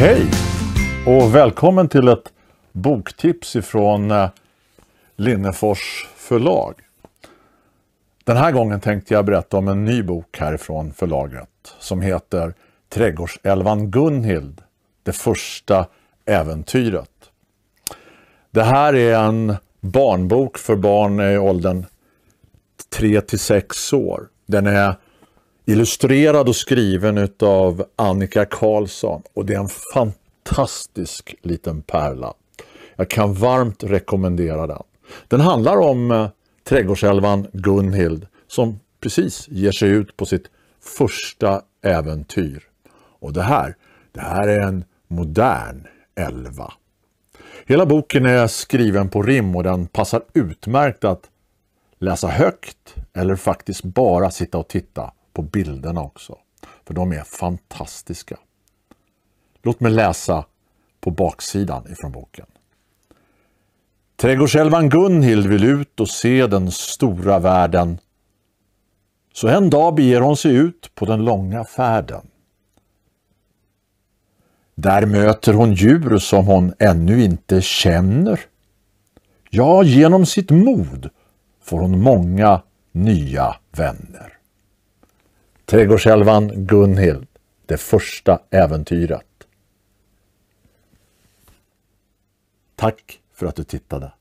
Hej och välkommen till ett boktips ifrån eh, Linnefors förlag. Den här gången tänkte jag berätta om en ny bok härifrån förlaget som heter Trädgårdselvan Gunhild, det första äventyret. Det här är en barnbok för barn i åldern 3 till 6 år. Den är illustrerad och skriven utav Annika Karlsson och det är en fantastisk liten pärla. Jag kan varmt rekommendera den. Den handlar om eh, trädgårdselvan Gunhild som precis ger sig ut på sitt första äventyr. Och det här, det här är en modern älva. Hela boken är skriven på rim och den passar utmärkt att läsa högt eller faktiskt bara sitta och titta på bilderna också, för de är fantastiska. Låt mig läsa på baksidan ifrån boken. Trädgårdselvan Gunhild vill ut och se den stora världen. Så en dag beger hon sig ut på den långa färden. Där möter hon djur som hon ännu inte känner. Ja, genom sitt mod får hon många nya vänner. Trädgårdselvan Gunhild, det första äventyret. Tack för att du tittade.